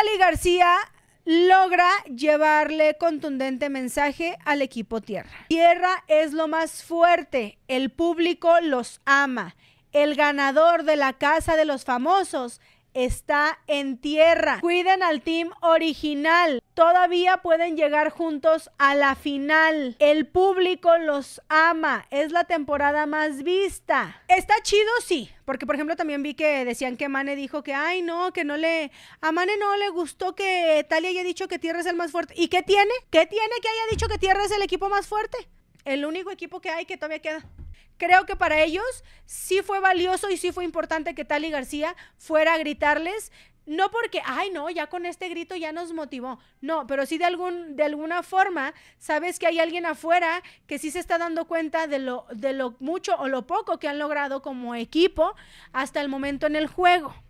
Ali García logra llevarle contundente mensaje al equipo Tierra. Tierra es lo más fuerte, el público los ama, el ganador de la Casa de los Famosos está en tierra. Cuiden al team original. Todavía pueden llegar juntos a la final. El público los ama. Es la temporada más vista. Está chido, sí. Porque, por ejemplo, también vi que decían que Mane dijo que, ay, no, que no le. A Mane no le gustó que Talia haya dicho que Tierra es el más fuerte. ¿Y qué tiene? ¿Qué tiene que haya dicho que Tierra es el equipo más fuerte? El único equipo que hay que todavía queda creo que para ellos sí fue valioso y sí fue importante que Tali García fuera a gritarles. No porque, ay, no, ya con este grito ya nos motivó. No, pero sí de, algún, de alguna forma sabes que hay alguien afuera que sí se está dando cuenta de lo, de lo mucho o lo poco que han logrado como equipo hasta el momento en el juego.